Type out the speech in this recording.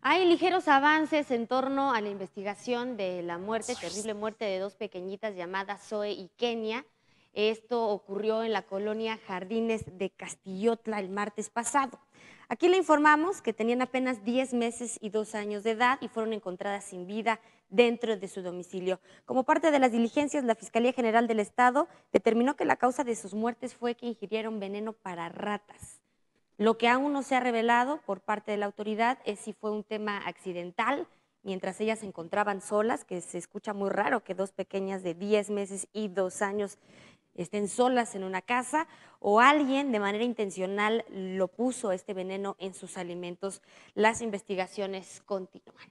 Hay ligeros avances en torno a la investigación de la muerte, terrible muerte de dos pequeñitas llamadas Zoe y Kenia. Esto ocurrió en la colonia Jardines de Castillotla el martes pasado. Aquí le informamos que tenían apenas 10 meses y 2 años de edad y fueron encontradas sin vida dentro de su domicilio. Como parte de las diligencias, la Fiscalía General del Estado determinó que la causa de sus muertes fue que ingirieron veneno para ratas. Lo que aún no se ha revelado por parte de la autoridad es si fue un tema accidental, mientras ellas se encontraban solas, que se escucha muy raro que dos pequeñas de 10 meses y 2 años estén solas en una casa, o alguien de manera intencional lo puso este veneno en sus alimentos. Las investigaciones continúan.